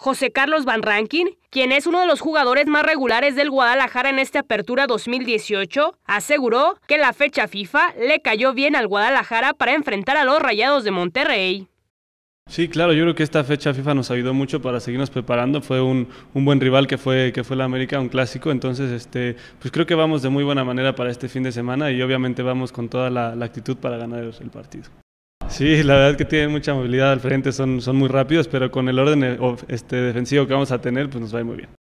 José Carlos Van Rankin, quien es uno de los jugadores más regulares del Guadalajara en esta apertura 2018, aseguró que la fecha FIFA le cayó bien al Guadalajara para enfrentar a los Rayados de Monterrey. Sí, claro, yo creo que esta fecha FIFA nos ayudó mucho para seguirnos preparando. Fue un, buen rival que fue, que fue la América, un clásico. Entonces, este, pues creo que vamos de muy buena manera para este fin de semana y obviamente vamos con toda la, la actitud para ganar el partido. Sí, la verdad es que tienen mucha movilidad al frente, son, son muy rápidos, pero con el orden eh, este, defensivo que vamos a tener, pues nos va a muy bien.